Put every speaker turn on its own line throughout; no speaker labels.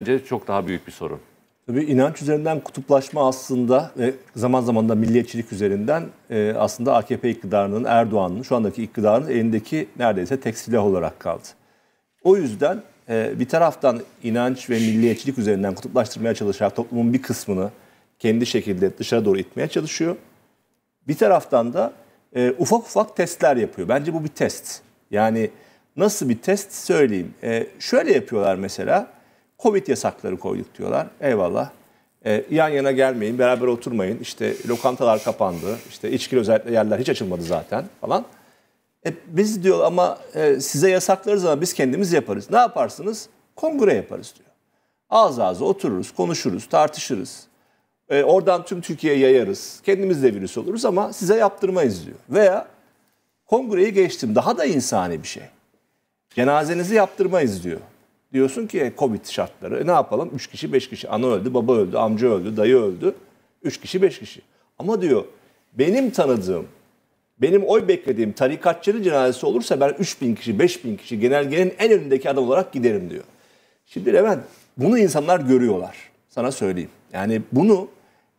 bence çok daha büyük bir sorun. Tabii inanç üzerinden kutuplaşma aslında ve zaman zaman da milliyetçilik üzerinden e, aslında AKP iktidarının, Erdoğan'ın, şu andaki iktidarın elindeki neredeyse tek silah olarak kaldı. O yüzden e, bir taraftan inanç ve milliyetçilik üzerinden kutuplaştırmaya çalışarak toplumun bir kısmını kendi şekilde dışarı doğru itmeye çalışıyor. Bir taraftan da e, ufak ufak testler yapıyor. Bence bu bir test. Yani nasıl bir test söyleyeyim. şöyle yapıyorlar mesela Covid yasakları koyduk diyorlar. Eyvallah. E, yan yana gelmeyin, beraber oturmayın. İşte lokantalar kapandı. İşte içkili özellikle yerler hiç açılmadı zaten falan. E, biz diyor ama e, size yasaklarız ama biz kendimiz yaparız. Ne yaparsınız? Kongre yaparız diyor. Ağız ağza otururuz, konuşuruz, tartışırız. E, oradan tüm Türkiye'ye yayarız. Kendimiz de virüs oluruz ama size yaptırmayız diyor. Veya kongreyi geçtim daha da insani bir şey. Cenazenizi yaptırmayız diyor. Diyorsun ki e, Covid şartları. E ne yapalım? Üç kişi beş kişi. Ana öldü, baba öldü, amca öldü, dayı öldü. Üç kişi beş kişi. Ama diyor benim tanıdığım, benim oy beklediğim tarikatçının cenazesi olursa ben 3000 kişi, 5000 bin kişi genelgenin en önündeki adam olarak giderim diyor. Şimdi Levent bunu insanlar görüyorlar. Sana söyleyeyim. Yani bunu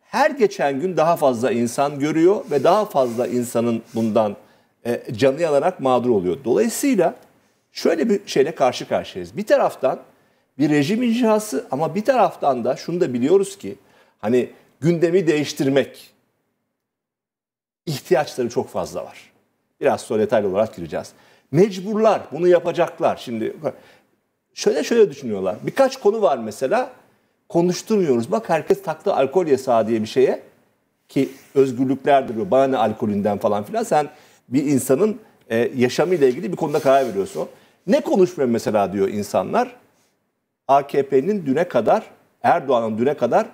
her geçen gün daha fazla insan görüyor ve daha fazla insanın bundan e, canı yanarak mağdur oluyor. Dolayısıyla şöyle bir şeyle karşı karşıyayız. Bir taraftan bir rejim icrası ama bir taraftan da şunu da biliyoruz ki hani gündemi değiştirmek ihtiyaçları çok fazla var. Biraz sonra detaylı olarak gireceğiz. Mecburlar bunu yapacaklar. Şimdi şöyle şöyle düşünüyorlar. Birkaç konu var mesela konuşturmuyoruz. Bak herkes taktı alkol yasağı diye bir şeye ki özgürlüklerdir bu bana alkolünden falan filan. Sen bir insanın e, yaşamıyla ilgili bir konuda karar veriyorsun. Ne konuşmuyor mesela diyor insanlar? AKP'nin düne kadar, Erdoğan'ın düne kadar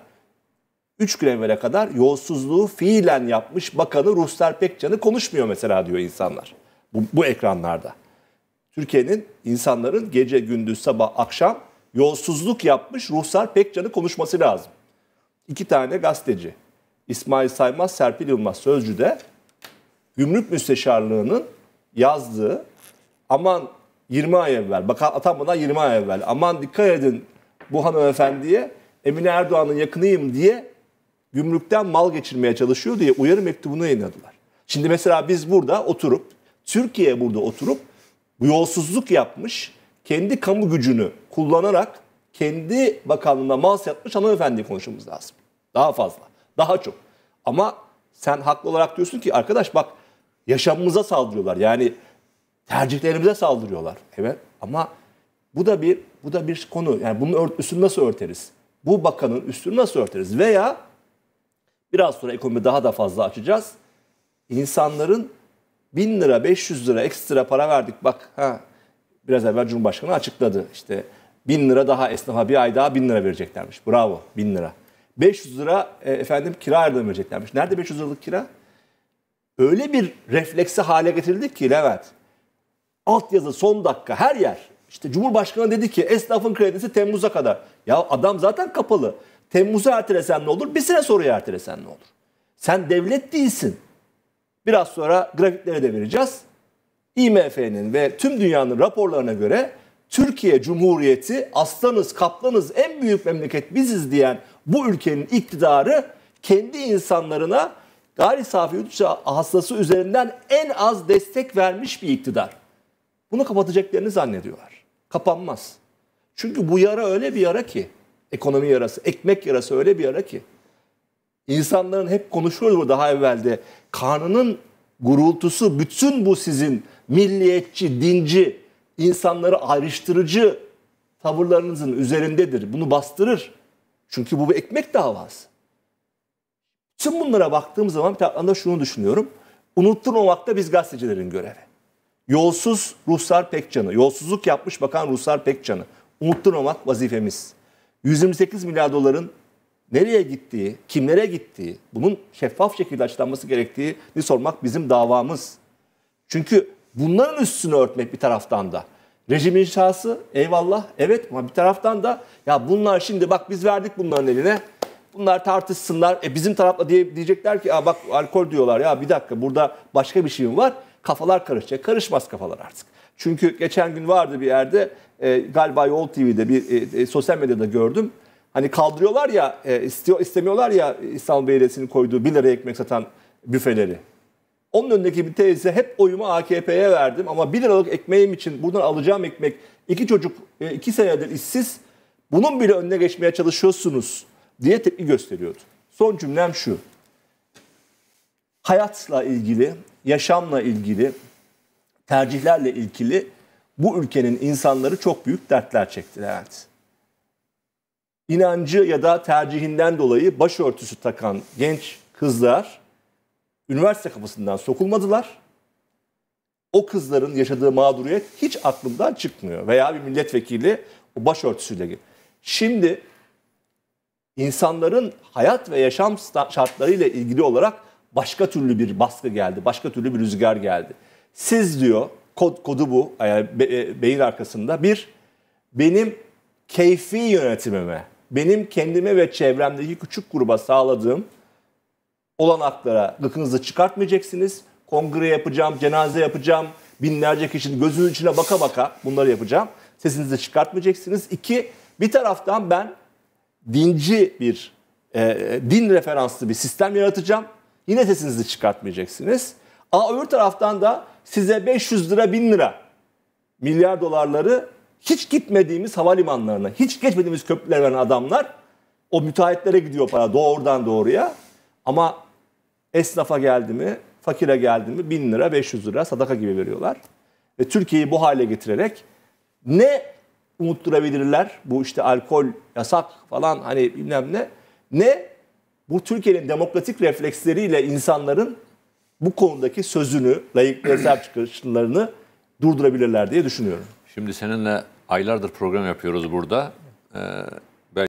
3 gün evvele kadar yolsuzluğu fiilen yapmış bakanı Ruslar Pekcan'ı konuşmuyor mesela diyor insanlar. Bu, bu ekranlarda. Türkiye'nin insanların gece gündüz sabah akşam yolsuzluk yapmış Ruhsar Pekcan'ı konuşması lazım. İki tane gazeteci İsmail Saymaz, Serpil Yılmaz de Gümrük Müsteşarlığı'nın yazdığı aman 20 ay evvel. Bakan atanmadan 20 ay evvel. Aman dikkat edin bu hanımefendiye Emine Erdoğan'ın yakınıyım diye gümrükten mal geçirmeye çalışıyor diye uyarı mektubunu yayınladılar. Şimdi mesela biz burada oturup, Türkiye burada oturup bu yolsuzluk yapmış, kendi kamu gücünü kullanarak kendi bakanlığına mal yapmış hanımefendiye konuşmamız lazım. Daha fazla, daha çok. Ama sen haklı olarak diyorsun ki arkadaş bak yaşamımıza saldırıyorlar. Yani tercihlerimize saldırıyorlar. Evet ama bu da bir bu da bir konu. Yani bunun üstünü nasıl örteriz? Bu bakanın üstünü nasıl örteriz? Veya biraz sonra ekonomi daha da fazla açacağız. İnsanların 1000 lira 500 lira ekstra para verdik bak ha biraz evvel Cumhurbaşkanı açıkladı İşte 1000 lira daha esnafa bir ay daha 1000 lira vereceklermiş. Bravo 1000 lira. 500 lira e, efendim kira yardım vereceklermiş. Nerede 500 liralık kira? Öyle bir refleksi hale getirdik ki Levent altyazı son dakika her yer. İşte Cumhurbaşkanı dedi ki esnafın kredisi Temmuz'a kadar. Ya adam zaten kapalı. Temmuz'a ertelesen ne olur? Bir sene sonra ertelesen ne olur? Sen devlet değilsin. Biraz sonra grafiklere de vereceğiz. IMF'nin ve tüm dünyanın raporlarına göre Türkiye Cumhuriyeti aslanız kaplanız en büyük memleket biziz diyen bu ülkenin iktidarı kendi insanlarına gayri safi yurt hastası üzerinden en az destek vermiş bir iktidar. Bunu kapatacaklarını zannediyorlar. Kapanmaz. Çünkü bu yara öyle bir yara ki, ekonomi yarası, ekmek yarası öyle bir yara ki. insanların hep konuşuyoruz daha evvelde. Karnının gurultusu bütün bu sizin milliyetçi, dinci, insanları ayrıştırıcı tavırlarınızın üzerindedir. Bunu bastırır. Çünkü bu bir ekmek davası. Tüm bunlara baktığım zaman bir taraftan da şunu düşünüyorum. Unutturmamak da biz gazetecilerin görevi. Yolsuz Ruhsar Pekcan'ı, yolsuzluk yapmış bakan Ruhsar Pekcan'ı unutturmamak vazifemiz. 128 milyar doların nereye gittiği, kimlere gittiği, bunun şeffaf şekilde açıklanması gerektiğini sormak bizim davamız. Çünkü bunların üstünü örtmek bir taraftan da. Rejim inşası eyvallah evet ama bir taraftan da ya bunlar şimdi bak biz verdik bunların eline. Bunlar tartışsınlar. E bizim tarafla diye diyecekler ki Aa bak alkol diyorlar ya bir dakika burada başka bir şeyim var. Kafalar karışacak. Karışmaz kafalar artık. Çünkü geçen gün vardı bir yerde e, galiba Yol TV'de bir e, e, sosyal medyada gördüm. Hani kaldırıyorlar ya e, istiyor, istemiyorlar ya İstanbul Belediyesi'nin koyduğu 1 lira ekmek satan büfeleri. Onun önündeki bir teyze hep oyumu AKP'ye verdim ama 1 liralık ekmeğim için buradan alacağım ekmek iki çocuk 2 e, senedir işsiz bunun bile önüne geçmeye çalışıyorsunuz diye tepki gösteriyordu. Son cümlem şu hayatla ilgili, yaşamla ilgili, tercihlerle ilgili bu ülkenin insanları çok büyük dertler çekti Levent. İnancı ya da tercihinden dolayı başörtüsü takan genç kızlar üniversite kapısından sokulmadılar. O kızların yaşadığı mağduriyet hiç aklımdan çıkmıyor. Veya bir milletvekili o başörtüsüyle. Şimdi insanların hayat ve yaşam şartlarıyla ilgili olarak başka türlü bir baskı geldi, başka türlü bir rüzgar geldi. Siz diyor, kod, kodu bu yani e, be, e, beyin arkasında. Bir, benim keyfi yönetimime, benim kendime ve çevremdeki küçük gruba sağladığım olanaklara gıkınızı çıkartmayacaksınız. Kongre yapacağım, cenaze yapacağım, binlerce kişinin gözünün içine baka baka bunları yapacağım. Sesinizi çıkartmayacaksınız. İki, bir taraftan ben dinci bir, e, e din referanslı bir sistem yaratacağım. Yine sesinizi çıkartmayacaksınız. A öbür taraftan da size 500 lira 1000 lira milyar dolarları hiç gitmediğimiz havalimanlarına, hiç geçmediğimiz köprülere veren adamlar o müteahhitlere gidiyor para doğrudan doğruya. Ama esnafa geldi mi, fakire geldi mi 1000 lira, 500 lira sadaka gibi veriyorlar. Ve Türkiye'yi bu hale getirerek ne unutturabilirler bu işte alkol yasak falan hani bilmem ne ne bu Türkiye'nin demokratik refleksleriyle insanların bu konudaki sözünü, layık sahip çıkışlarını durdurabilirler diye düşünüyorum. Şimdi seninle aylardır program yapıyoruz burada. Ee,